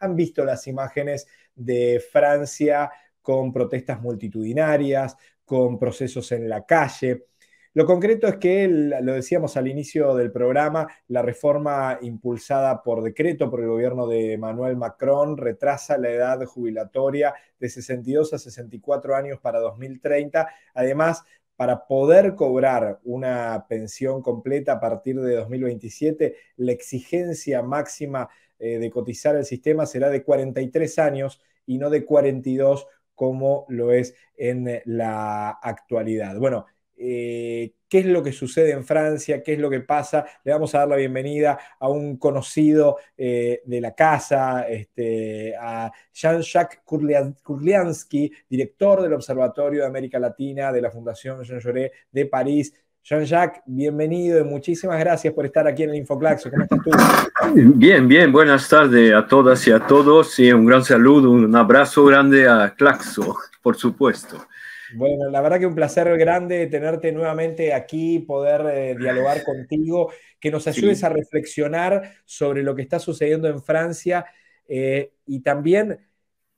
han visto las imágenes de Francia con protestas multitudinarias, con procesos en la calle. Lo concreto es que, lo decíamos al inicio del programa, la reforma impulsada por decreto por el gobierno de Emmanuel Macron retrasa la edad jubilatoria de 62 a 64 años para 2030. Además, para poder cobrar una pensión completa a partir de 2027, la exigencia máxima eh, de cotizar el sistema será de 43 años y no de 42 como lo es en la actualidad. Bueno, eh, qué es lo que sucede en Francia, qué es lo que pasa. Le vamos a dar la bienvenida a un conocido eh, de la casa, este, a Jean-Jacques Kurliansky, director del Observatorio de América Latina de la Fundación Jean Jaurès de París. Jean-Jacques, bienvenido y muchísimas gracias por estar aquí en el Infoclaxo. ¿Cómo estás tú? Bien, bien, buenas tardes a todas y a todos y un gran saludo, un abrazo grande a Claxo, por supuesto. Bueno, la verdad que un placer grande tenerte nuevamente aquí, poder eh, dialogar contigo, que nos ayudes a reflexionar sobre lo que está sucediendo en Francia eh, y también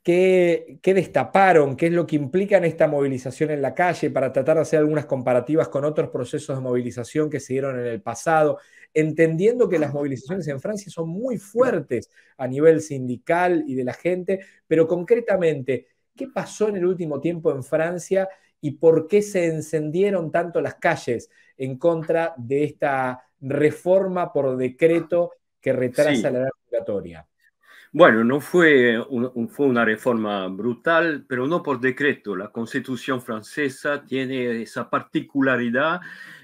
¿Qué, destaparon? ¿Qué es lo que en esta movilización en la calle para tratar de hacer algunas comparativas con otros procesos de movilización que se dieron en el pasado? Entendiendo que las movilizaciones en Francia son muy fuertes a nivel sindical y de la gente, pero concretamente, ¿qué pasó en el último tiempo en Francia y por qué se encendieron tanto las calles en contra de esta reforma por decreto que retrasa la edad obligatoria? Bueno, no fue, fue una reforma brutal, pero no por decreto. La constitución francesa tiene esa particularidad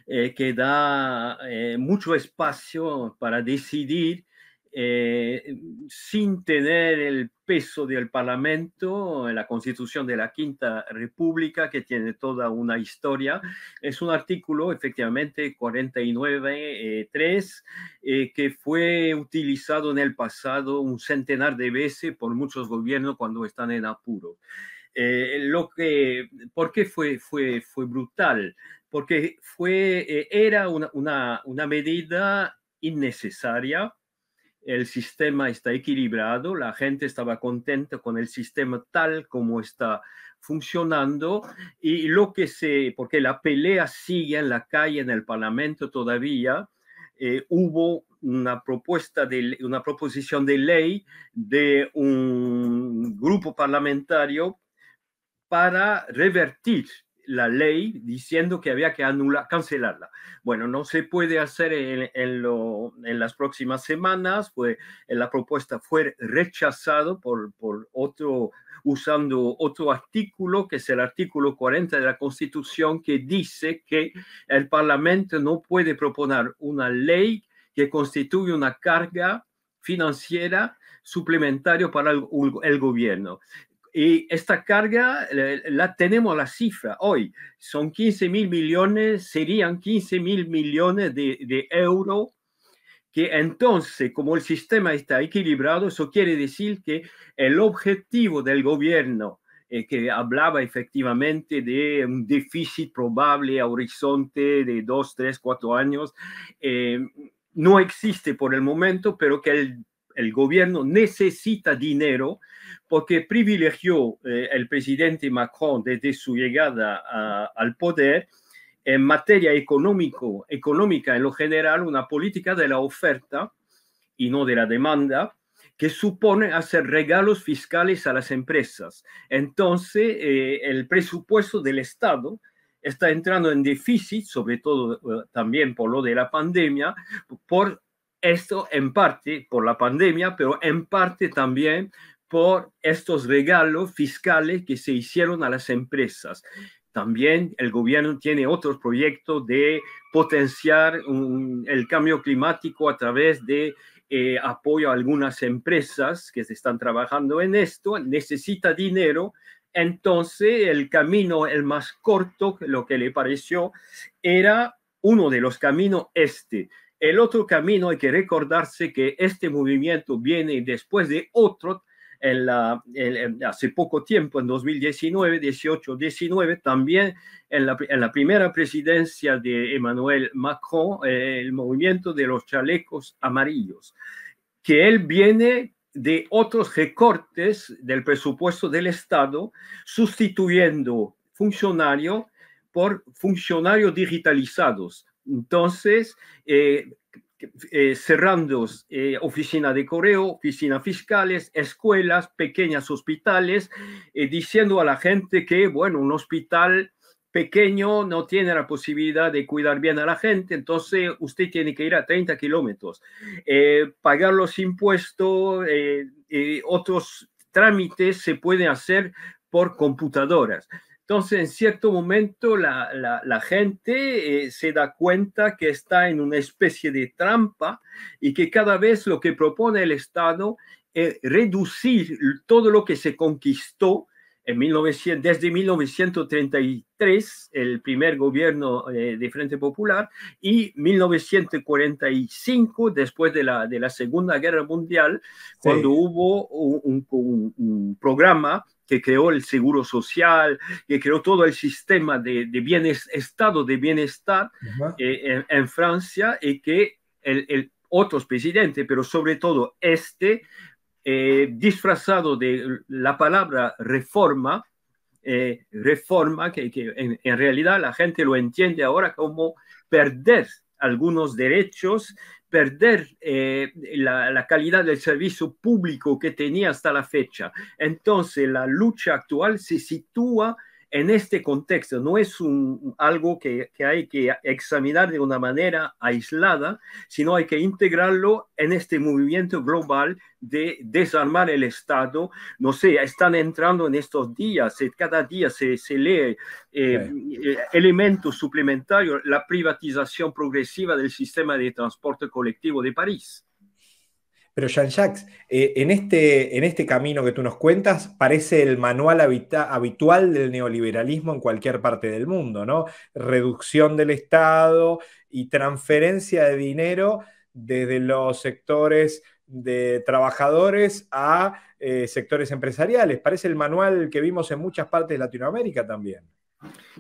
eh, que da eh, mucho espacio para decidir eh, sin tener el peso del Parlamento, la Constitución de la Quinta República, que tiene toda una historia. Es un artículo, efectivamente, 49.3, eh, eh, que fue utilizado en el pasado un centenar de veces por muchos gobiernos cuando están en apuro. lo que, ¿Por qué fue, fue, fue brutal? Porque fue, era una medida innecesaria el sistema está equilibrado, la gente estaba contenta con el sistema tal como está funcionando y lo que se, porque la pelea sigue en la calle, en el Parlamento todavía, eh, hubo una propuesta de una proposición de ley de un grupo parlamentario para revertir la ley diciendo que había que anular, cancelarla. Bueno, no se puede hacer en, lo, en las próximas semanas, pues la propuesta fue rechazada por, otro, usando otro artículo, que es el artículo 40 de la Constitución, que dice que el Parlamento no puede proponer una ley que constituye una carga financiera suplementario para el, gobierno. Y esta carga la tenemos la cifra hoy. Son 15 mil millones, serían 15 mil millones de, de euros que entonces, como el sistema está equilibrado, eso quiere decir que el objetivo del gobierno, eh, que hablaba efectivamente de un déficit probable a horizonte de dos tres cuatro años, eh, no existe por el momento, pero que el, el gobierno necesita dinero porque privilegió eh, el presidente Macron desde su llegada al poder en materia económico, económica en lo general, una política de la oferta y no de la demanda, que supone hacer regalos fiscales a las empresas. Entonces, eh, el presupuesto del Estado está entrando en déficit, sobre todo eh, también por lo de la pandemia, por esto en parte por la pandemia, pero en parte también por estos regalos fiscales que se hicieron a las empresas. También el gobierno tiene otros proyectos de potenciar el cambio climático a través de eh, apoyo a algunas empresas que se están trabajando en esto. Necesita dinero. Entonces, el camino, el más corto, lo que le pareció, era uno de los caminos este. El otro camino hay que recordarse que este movimiento viene después de otro en la, hace poco tiempo, en 2019, 18, 19, también en la, primera presidencia de Emmanuel Macron, eh, el movimiento de los chalecos amarillos, que él viene de otros recortes del presupuesto del Estado, sustituyendo funcionarios por funcionarios digitalizados. Entonces, eh, eh, cerrando oficinas eh, oficina de correo, oficinas fiscales, escuelas, pequeños hospitales, eh, diciendo a la gente que, bueno, un hospital pequeño no tiene la posibilidad de cuidar bien a la gente, entonces usted tiene que ir a 30 kilómetros, pagar los impuestos, otros trámites se pueden hacer por computadoras. Entonces, en cierto momento, la, gente eh, se da cuenta que está en una especie de trampa y que cada vez lo que propone el Estado es reducir todo lo que se conquistó desde 1933, el primer gobierno eh, de Frente Popular, y 1945, después de la, Segunda Guerra Mundial, cuando hubo un programa que creó el seguro social, que creó todo el sistema de, bienes, estado de bienestar eh, en, Francia y que el, otro presidente, pero sobre todo este, eh, disfrazado de la palabra reforma, eh, reforma, que, en, realidad la gente lo entiende ahora como perder algunos derechos, perder eh, la, la, calidad del servicio público que tenía hasta la fecha. Entonces, la lucha actual se sitúa en este contexto. No es un, algo que, hay que examinar de una manera aislada, sino hay que integrarlo en este movimiento global de desarmar el Estado. No sé, están entrando en estos días, eh, cada día se, lee eh, eh, elementos suplementarios, la privatización progresiva del sistema de transporte colectivo de París. Pero Jean-Jacques, eh, en, este, en este camino que tú nos cuentas, parece el manual habitual del neoliberalismo en cualquier parte del mundo, ¿no? Reducción del Estado y transferencia de dinero desde los sectores de trabajadores a eh, sectores empresariales. Parece el manual que vimos en muchas partes de Latinoamérica también.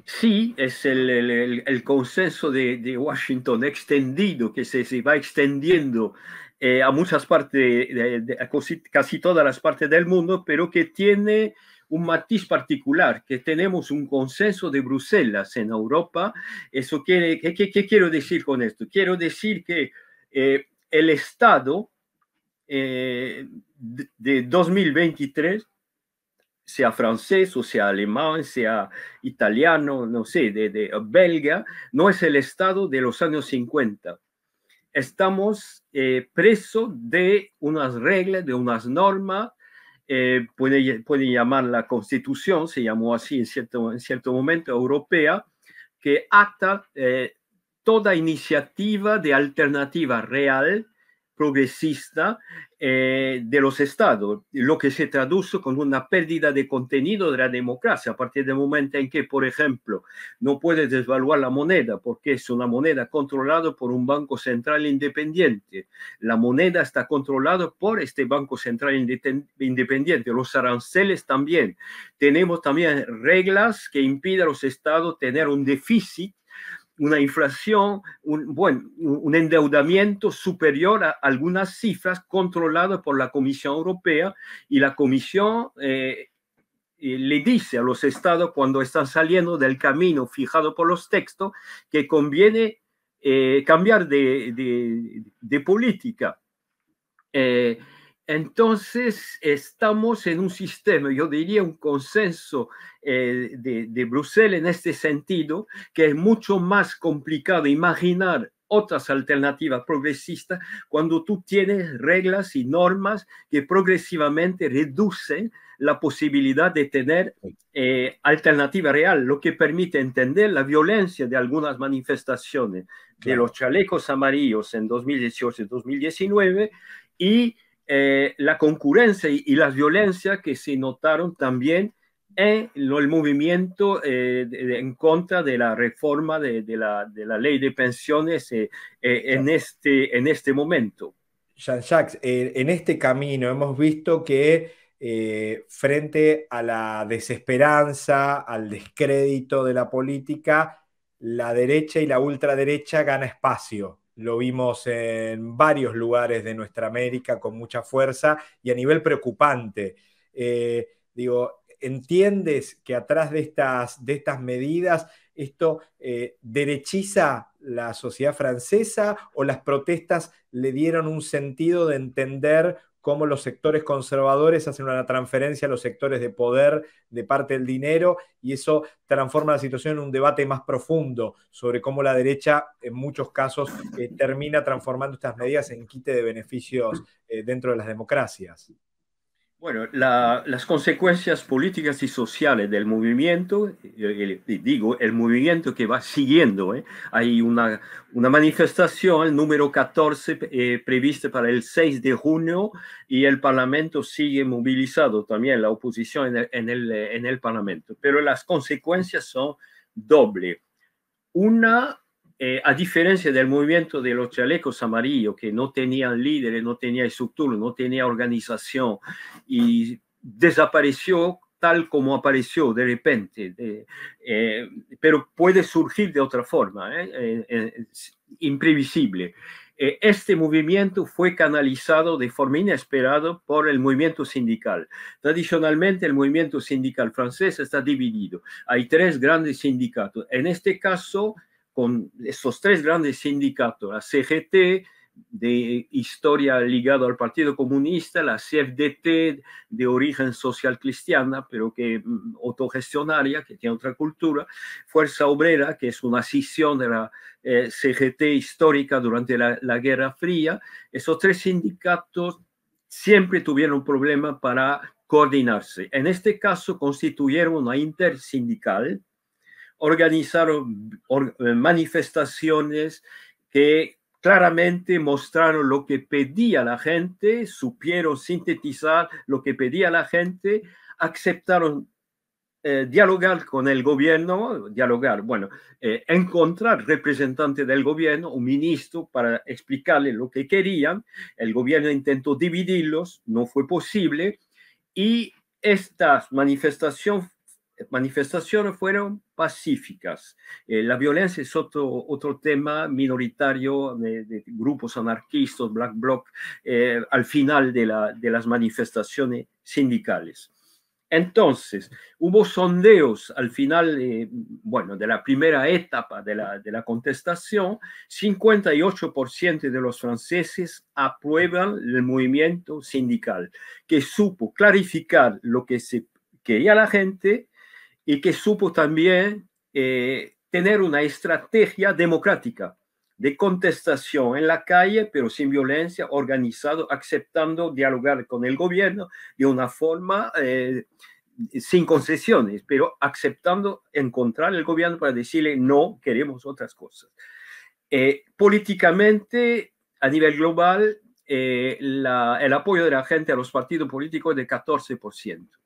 Sí, es el, el, consenso de, Washington extendido, que se, se va extendiendo eh, a muchas partes, de, casi, todas las partes del mundo, pero que tiene un matiz particular, que tenemos un consenso de Bruselas en Europa. Eso quiere, ¿qué, quiero decir con esto? Quiero decir que eh, el Estado eh, de, 2023 sea francés o sea alemán, sea italiano, no sé, de, de belga, no es el Estado de los años 50 estamos eh, preso presos de unas reglas, de unas normas, eh, pueden llamar la constitución, se llamó así en cierto, en cierto momento, europea, que ata eh, toda iniciativa de alternativa real progresista eh, de los estados, lo que se traduce con una pérdida de contenido de la democracia a partir del momento en que, por ejemplo, no puedes desvaluar la moneda porque es una moneda controlada por un banco central independiente. La moneda está controlada por este banco central independiente, los aranceles también. Tenemos también reglas que impiden a los estados tener un déficit una inflación, un, bueno, un endeudamiento superior a algunas cifras controladas por la Comisión Europea y la Comisión eh, eh, le dice a los estados cuando están saliendo del camino fijado por los textos que conviene eh, cambiar de, de, política. Eh, entonces, estamos en un sistema, yo diría un consenso eh, de, Bruselas en este sentido, que es mucho más complicado imaginar otras alternativas progresistas cuando tú tienes reglas y normas que progresivamente reducen la posibilidad de tener eh, alternativa real, lo que permite entender la violencia de algunas manifestaciones de los chalecos amarillos en 2018 y 2019 y eh, la concurrencia y, la las violencias que se notaron también en el movimiento eh, en contra de la reforma de, la, ley de pensiones eh, en, este, en este momento. Jean-Jacques, en este camino hemos visto que frente a la desesperanza, al descrédito de la política, la derecha y la ultraderecha gana espacio lo vimos en varios lugares de nuestra América con mucha fuerza y a nivel preocupante. Eh, digo, ¿entiendes que atrás de estas, de estas medidas esto eh, derechiza la sociedad francesa o las protestas le dieron un sentido de entender cómo los sectores conservadores hacen una transferencia a los sectores de poder de parte del dinero y eso transforma la situación en un debate más profundo sobre cómo la derecha en muchos casos eh, termina transformando estas medidas en quite de beneficios eh, dentro de las democracias. Bueno, las consecuencias políticas y sociales del movimiento, eh, digo, el movimiento que va siguiendo, eh, hay una, una manifestación número 14 eh, prevista para el 6 de junio y el Parlamento sigue movilizado también, la oposición en el, en el, en el Parlamento, pero las consecuencias son doble. Una, eh, a diferencia del movimiento de los chalecos amarillos, que no tenían líderes, no tenía estructura, no tenía organización y desapareció tal como apareció de repente, eh, pero puede surgir de otra forma, eh, eh imprevisible. Este movimiento fue canalizado de forma inesperada por el movimiento sindical. Tradicionalmente el movimiento sindical francés está dividido. Hay tres grandes sindicatos. En este caso, con esos tres grandes sindicatos, la CGT de historia ligada al Partido Comunista, la CFDT de origen social cristiana, pero que mm, autogestionaria, que tiene otra cultura, Fuerza Obrera, que es una escisión de la eh, CGT histórica durante la, la Guerra Fría, esos tres sindicatos siempre tuvieron problemas para coordinarse. En este caso constituyeron una intersindical, organizaron eh, manifestaciones que claramente mostraron lo que pedía la gente, supieron sintetizar lo que pedía la gente, aceptaron eh, dialogar con el gobierno, dialogar, bueno, eh, encontrar representante del gobierno, un ministro, para explicarle lo que querían. El gobierno intentó dividirlos, no fue posible. Y esta manifestación manifestaciones fueron pacíficas. Eh, la violencia es otro, otro tema minoritario de, grupos anarquistas, Black Bloc, eh, al final de, la, de, las manifestaciones sindicales. Entonces, hubo sondeos al final, eh, bueno, de la primera etapa de la, de la contestación, 58% de los franceses aprueban el movimiento sindical, que supo clarificar lo que se quería la gente y que supo también eh, tener una estrategia democrática de contestación en la calle, pero sin violencia, organizado, aceptando dialogar con el gobierno de una forma eh, sin concesiones, pero aceptando encontrar el gobierno para decirle no, queremos otras cosas. Eh, políticamente, a nivel global, el apoyo de la gente a los partidos políticos es de 14%.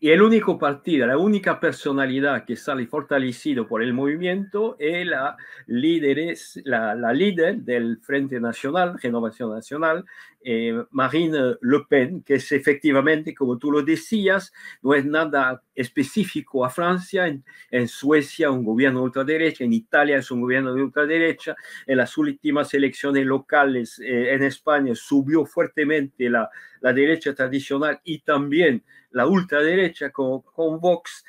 Y el único partido, la única personalidad que sale fortalecido por el movimiento es la, líderes, la, líder del Frente Nacional, Renovación Nacional, eh, Marine Le Pen, que es efectivamente, como tú lo decías, no es nada específico a Francia, en, Suecia un gobierno de ultraderecha, en Italia es un gobierno de ultraderecha, en las últimas elecciones locales eh, en España subió fuertemente la, la derecha tradicional y también la ultraderecha con, con Vox,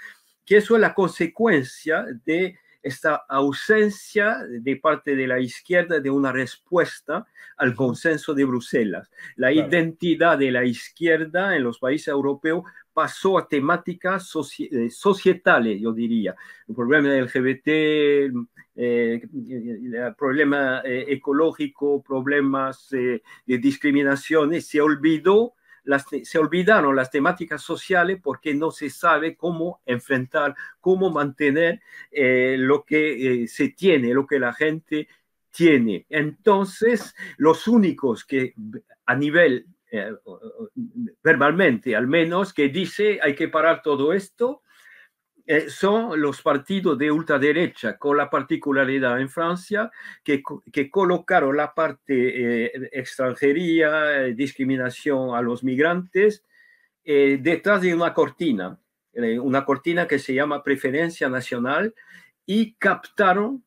que eso es la consecuencia de esta ausencia de parte de la izquierda de una respuesta al consenso de Bruselas. La identidad de la izquierda en los países europeos pasó a temáticas eh, societales, yo diría. El problema del LGBT, eh, eh, problema eh, ecológico, problemas eh, de discriminaciones, se olvidó las, se olvidaron las temáticas sociales porque no se sabe cómo enfrentar, cómo mantener lo que se tiene, lo que la gente tiene. Entonces, los únicos que a nivel, verbalmente al menos, que dice hay que parar todo esto, eh, son los partidos de ultraderecha, con la particularidad en Francia que, que colocaron la parte eh, extranjería, eh, discriminación a los migrantes, detrás de una cortina, una cortina que se llama preferencia nacional, y captaron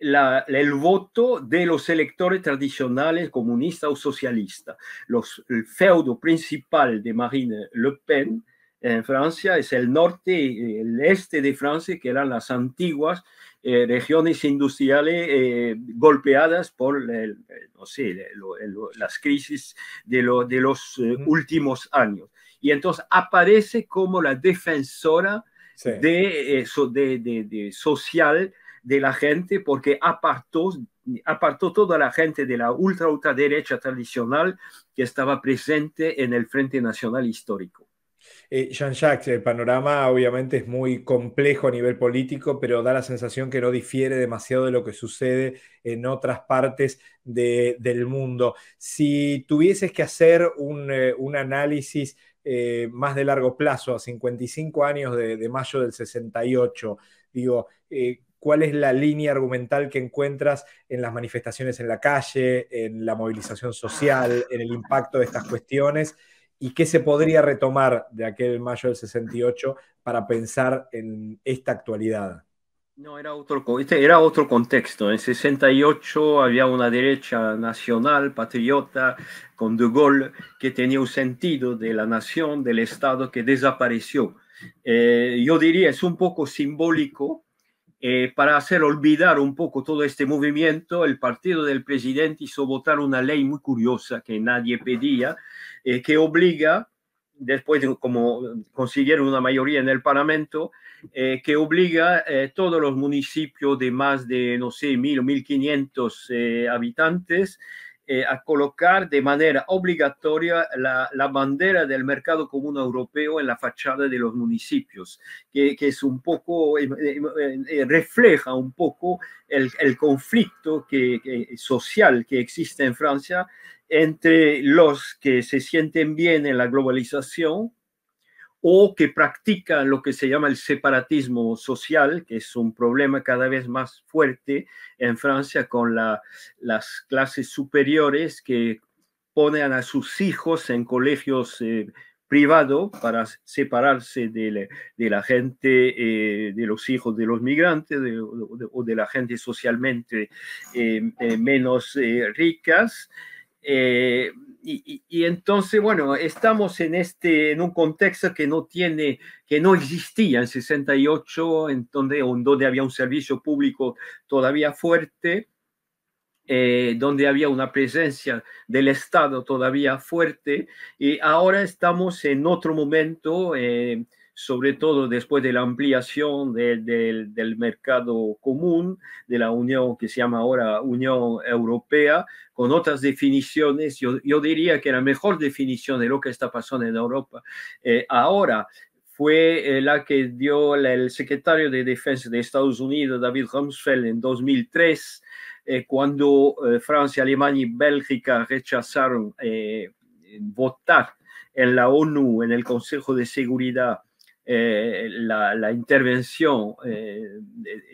el voto de los electores tradicionales, comunistas o socialistas. Los, el feudo principal de Marine Le Pen en Francia, es el norte y el este de Francia, que eran las antiguas eh, regiones industriales eh, golpeadas por, las crisis de, lo, de los eh, últimos años. Y entonces aparece como la defensora de, de, social de la gente porque apartó, apartó toda la gente de la ultra ultraderecha tradicional que estaba presente en el Frente Nacional Histórico. Eh, Jean-Jacques, el panorama obviamente es muy complejo a nivel político, pero da la sensación que no difiere demasiado de lo que sucede en otras partes del mundo. Si tuvieses que hacer un, eh, análisis eh, más de largo plazo, a 55 años de, de mayo del 68, digo, ¿cuál es la línea argumental que encuentras en las manifestaciones en la calle, en la movilización social, en el impacto de estas cuestiones? y qué se podría retomar de aquel mayo del 68 para pensar en esta actualidad. No, era otro, era otro contexto. En 68 había una derecha nacional, patriota, con De Gaulle, que tenía un sentido de la nación, del Estado, que desapareció. Eh, yo diría, es un poco simbólico eh, para hacer olvidar un poco todo este movimiento, el partido del presidente hizo votar una ley muy curiosa que nadie pedía, eh, que obliga, después de como consiguieron una mayoría en el Parlamento, eh, que obliga a eh, todos los municipios de más de, no sé, mil o mil quinientos habitantes eh, a colocar de manera obligatoria la, bandera del mercado común europeo en la fachada de los municipios, que, es un poco, eh, eh, refleja un poco el, conflicto social que existe en Francia entre los que se sienten bien en la globalización o que practica lo que se llama el separatismo social, que es un problema cada vez más fuerte en Francia con las clases superiores que ponen a sus hijos en colegios eh, privados para separarse de la, gente, eh, de los hijos de los migrantes o de la gente socialmente eh, menos ricas y, entonces, bueno, estamos en, este, en un contexto que no tiene, que no existía en 68, en donde, donde había un servicio público todavía fuerte, eh, donde había una presencia del Estado todavía fuerte, y ahora estamos en otro momento. Eh, sobre todo después de la ampliación del mercado común, de la Unión que se llama ahora Unión Europea, con otras definiciones. Yo, diría que la mejor definición de lo que está pasando en Europa eh, ahora fue eh, la que dio el secretario de Defensa de Estados Unidos, David Rumsfeld, en 2003, eh, cuando Francia, Alemania y Bélgica rechazaron votar en la ONU, en el Consejo de Seguridad eh, la, intervención, eh,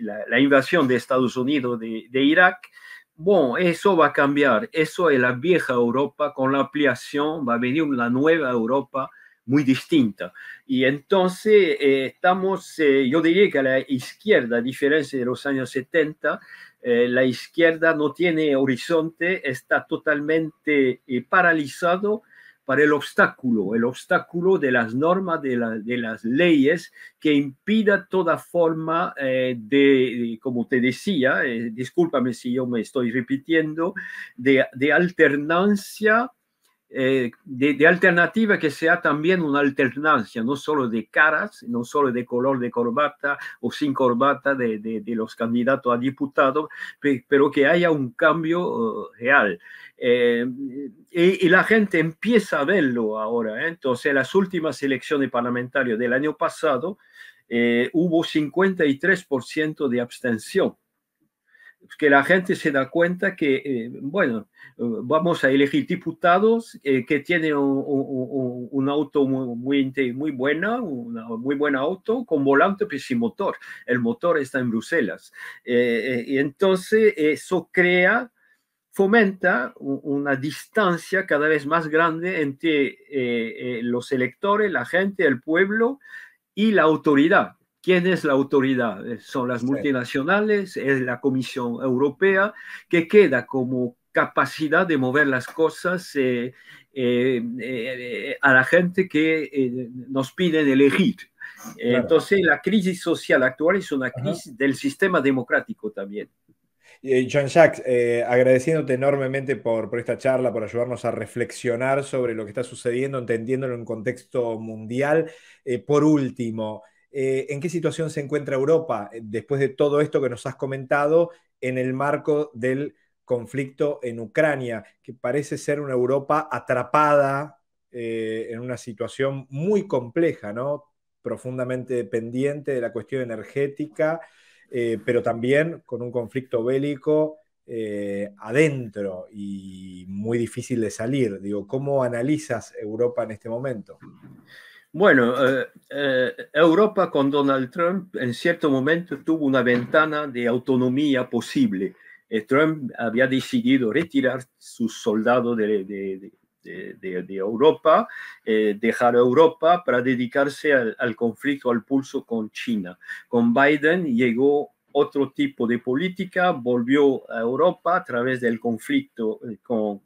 la, invasión de Estados Unidos de, Irak, bueno, eso va a cambiar. Eso es la vieja Europa con la ampliación, va a venir una nueva Europa muy distinta. Y entonces eh, estamos, yo diría que la izquierda, a diferencia de los años 70, la izquierda no tiene horizonte, está totalmente paralizado para el obstáculo, el obstáculo de las normas, de, las leyes que impida toda forma eh, de, como te decía, eh, discúlpame si yo me estoy repitiendo, de, de alternancia eh, de, alternativa que sea también una alternancia, no solo de caras, no solo de color de corbata o sin corbata de, los candidatos a diputados, pero que haya un cambio eh, real. Eh, y, la gente empieza a verlo ahora. Entonces, Entonces, las últimas elecciones parlamentarias del año pasado hubo 53% de abstención que la gente se da cuenta que, eh, bueno, vamos a elegir diputados eh, que tienen un, auto muy, muy, muy buena, una muy buen auto, con volante, pero sin motor. El motor está en Bruselas. Eh, y entonces eso crea, fomenta una distancia cada vez más grande entre los electores, la gente, el pueblo y la autoridad ¿Quién es la autoridad? Eh, son las multinacionales, es la Comisión Europea, que queda como capacidad de mover las cosas eh, eh, a la gente que nos pide elegir. Entonces, la crisis social actual es una crisis del sistema democrático también. John Jacques, agradeciéndote enormemente por, por, esta charla, por ayudarnos a reflexionar sobre lo que está sucediendo, entendiéndolo en un contexto mundial. por último, eh, en qué situación se encuentra Europa eh, después de todo esto que nos has comentado en el marco del conflicto en Ucrania, que parece ser una Europa atrapada eh, en una situación muy compleja, ¿no? profundamente dependiente de la cuestión energética, pero también con un conflicto bélico adentro y muy difícil de salir. Digo, ¿cómo analizas Europa en este momento? Bueno, eh, eh, Europa con Donald Trump en cierto momento tuvo una ventana de autonomía posible. Eh, Trump había decidido retirar sus soldados de, Europa, dejar Europa para dedicarse al conflicto, al pulso con China. Con Biden llegó otro tipo de política, volvió a Europa a través del conflicto eh, con,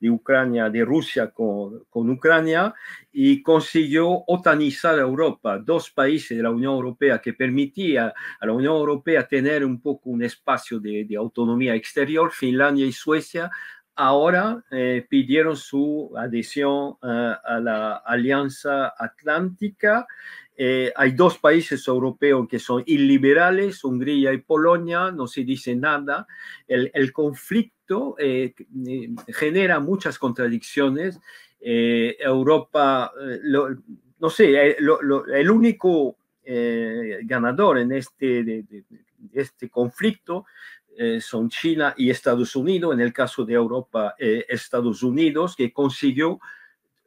de Ucrania, de Rusia con, con, Ucrania, y consiguió otanizar a Europa, dos países de la Unión Europea que permitía a la Unión Europea tener un poco un espacio de, autonomía exterior, Finlandia y Suecia. Ahora eh, pidieron su adhesión eh, a la Alianza Atlántica eh, hay dos países europeos que son iliberales, Hungría y Polonia, no se dice nada. El, conflicto eh, eh, genera muchas contradicciones. Europa, no sé, el único ganador en este, este conflicto son China y Estados Unidos, en el caso de Europa, Estados Unidos, que consiguió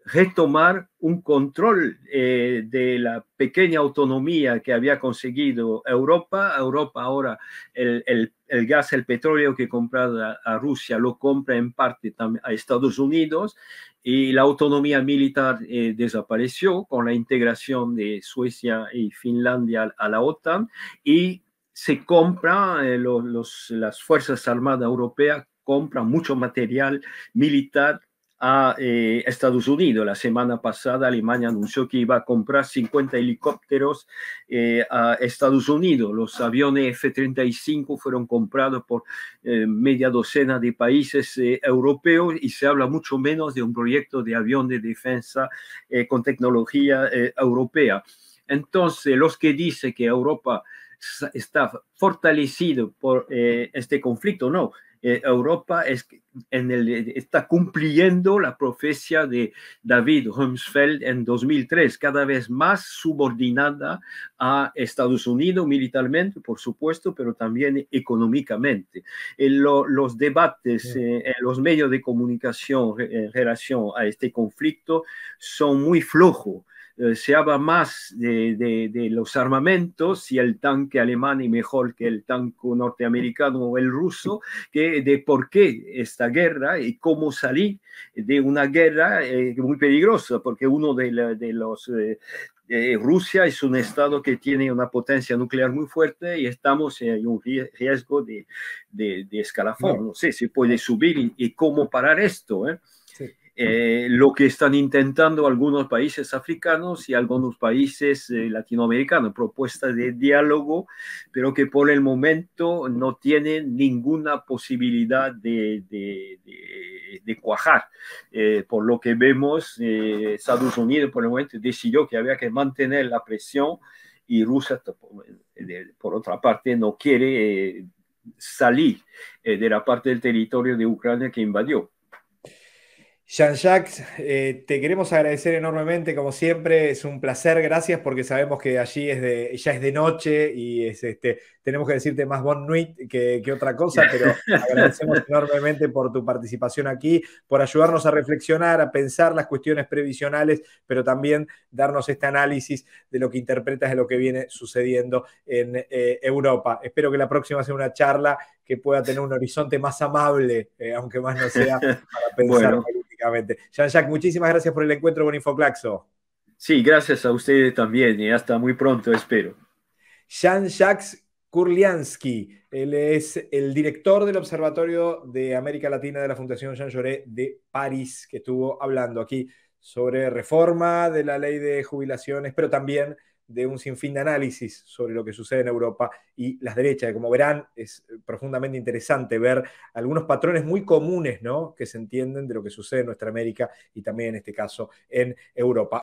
retomar un control eh, de la pequeña autonomía que había conseguido Europa. Europa ahora el, gas, el petróleo que compraba a, Rusia lo compra en parte a Estados Unidos y la autonomía militar eh, desapareció con la integración de Suecia y Finlandia a la OTAN y se compra eh, las Fuerzas Armadas Europeas compran mucho material militar a eh, Estados Unidos. La semana pasada Alemania anunció que iba a comprar 50 helicópteros eh, a Estados Unidos. Los aviones F-35 fueron comprados por eh, media docena de países europeos y se habla mucho menos de un proyecto de avión de defensa con tecnología europea. Entonces, los que dicen que Europa está fortalecido por este conflicto. No, eh, Europa está cumpliendo la profecía de David Rumsfeld en 2003, cada vez más subordinada a Estados Unidos militarmente, por supuesto, pero también económicamente. Eh, los debates eh, en los medios de comunicación en relación a este conflicto son muy flojos. Eh, se habla más de, los armamentos, y el tanque alemán y mejor que el tanque norteamericano o el ruso, que de por qué esta guerra y cómo salir de una guerra eh, muy peligrosa, porque uno de, de los... Eh, Rusia es un estado que tiene una potencia nuclear muy fuerte y estamos en un riesgo de, escalafón. Mm. No. sé si puede subir y, cómo parar esto. Sí. Eh, lo que están intentando algunos países africanos y algunos países eh, latinoamericanos, propuestas de diálogo, pero que por el momento no tienen ninguna posibilidad de, cuajar. Eh, por lo que vemos, Estados Unidos por el momento decidió que había que mantener la presión y Rusia, por otra parte, no quiere salir de la parte del territorio de Ucrania que invadió. Jean-Jacques, eh, te queremos agradecer enormemente, como siempre, es un placer, gracias, porque sabemos que allí es ya es de noche y es, este, tenemos que decirte más bon nuit que, otra cosa, pero agradecemos enormemente por tu participación aquí, por ayudarnos a reflexionar, a pensar las cuestiones previsionales, pero también darnos este análisis de lo que interpretas de lo que viene sucediendo en eh, Europa. Espero que la próxima sea una charla que pueda tener un horizonte más amable, eh, aunque más no sea, para pensar. Jean-Jacques, muchísimas gracias por el encuentro con Infoclaxo. Sí, gracias a ustedes también y hasta muy pronto, espero. Jean-Jacques Kurliansky, él es el director del Observatorio de América Latina de la Fundación Jean Jaurès de París, que estuvo hablando aquí sobre reforma de la ley de jubilaciones, pero también de un sinfín de análisis sobre lo que sucede en Europa y las derechas. Como verán, es eh, profundamente interesante ver algunos patrones muy comunes ¿no? que se entienden de lo que sucede en nuestra América y también en este caso en Europa.